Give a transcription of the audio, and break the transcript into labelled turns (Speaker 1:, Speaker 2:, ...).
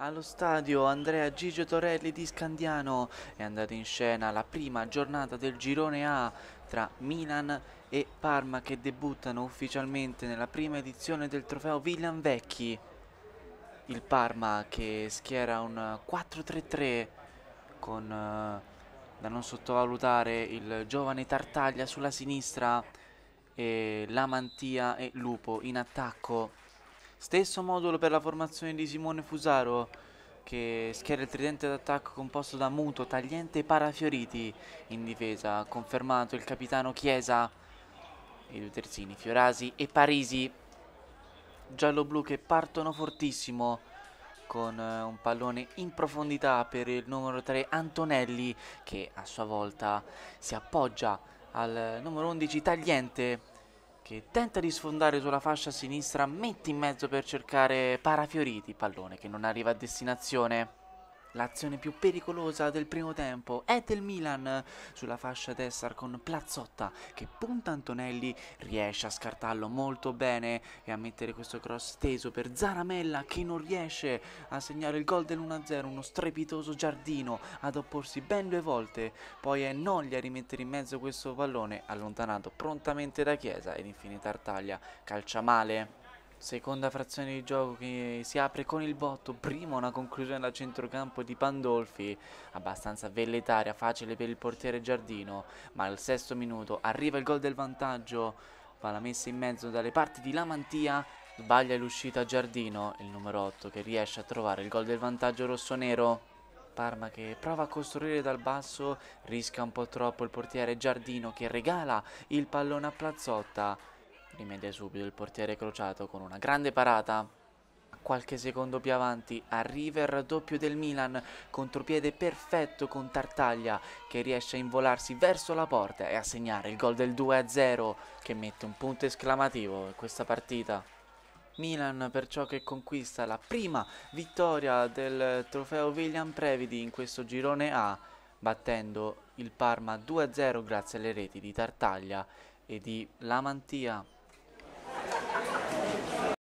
Speaker 1: Allo stadio Andrea Gigio Torelli di Scandiano è andata in scena la prima giornata del girone A tra Milan e Parma che debuttano ufficialmente nella prima edizione del trofeo Villan Vecchi. Il Parma che schiera un 4-3-3 con eh, da non sottovalutare il giovane Tartaglia sulla sinistra e Lamantia e Lupo in attacco. Stesso modulo per la formazione di Simone Fusaro che schiera il tridente d'attacco composto da Muto, Tagliente e Parafioriti in difesa. Confermato il capitano Chiesa, i due terzini Fiorasi e Parisi. Giallo-blu che partono fortissimo con eh, un pallone in profondità per il numero 3 Antonelli che a sua volta si appoggia al eh, numero 11 Tagliente che tenta di sfondare sulla fascia sinistra, mette in mezzo per cercare Parafioriti, pallone che non arriva a destinazione. L'azione più pericolosa del primo tempo è del Milan sulla fascia destra con Plazzotta che punta Antonelli, riesce a scartarlo molto bene e a mettere questo cross teso per Zaramella che non riesce a segnare il gol dell'1-0, uno strepitoso giardino ad opporsi ben due volte, poi è Noglia a rimettere in mezzo questo pallone allontanato prontamente da Chiesa ed infine Tartaglia calcia male Seconda frazione di gioco che si apre con il botto, prima una conclusione da centrocampo di Pandolfi, abbastanza velletaria, facile per il portiere Giardino, ma al sesto minuto arriva il gol del vantaggio, va la messa in mezzo dalle parti di Lamantia, sbaglia l'uscita Giardino, il numero 8 che riesce a trovare il gol del vantaggio rossonero. Parma che prova a costruire dal basso, rischia un po' troppo il portiere Giardino che regala il pallone a Plazzotta rimedia subito il portiere crociato con una grande parata qualche secondo più avanti arriva il raddoppio del Milan contropiede perfetto con Tartaglia che riesce a involarsi verso la porta e a segnare il gol del 2-0 che mette un punto esclamativo in questa partita Milan perciò che conquista la prima vittoria del trofeo William Previdi in questo girone A battendo il Parma 2-0 grazie alle reti di Tartaglia e di Lamantia